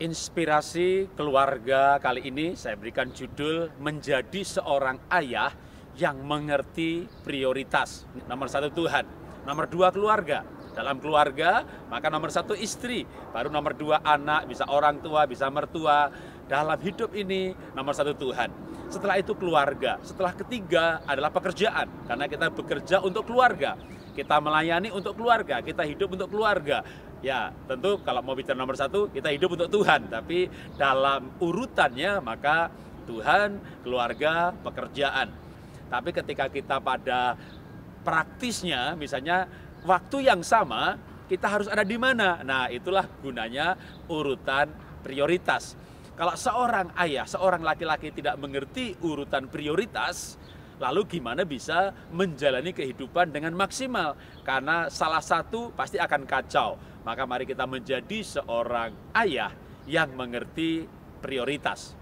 Inspirasi keluarga kali ini saya berikan judul Menjadi Seorang Ayah yang Mengerti Prioritas. Nomor satu Tuhan, nomor dua keluarga, dalam keluarga, maka nomor satu istri, baru nomor dua anak, bisa orang tua, bisa mertua. Dalam hidup ini nomor satu Tuhan. Setelah itu keluarga. Setelah ketiga adalah pekerjaan, karena kita bekerja untuk keluarga. Kita melayani untuk keluarga, kita hidup untuk keluarga. Ya, tentu kalau mau bicara nomor satu, kita hidup untuk Tuhan. Tapi dalam urutannya, maka Tuhan, keluarga, pekerjaan. Tapi ketika kita pada praktisnya, misalnya waktu yang sama kita harus ada di mana. Nah, itulah gunanya urutan prioritas. Kalau seorang ayah, seorang laki-laki tidak mengerti urutan prioritas, lalu gimana bisa menjalani kehidupan dengan maksimal? Karena salah satu pasti akan kacau. Maka mari kita menjadi seorang ayah yang mengerti prioritas.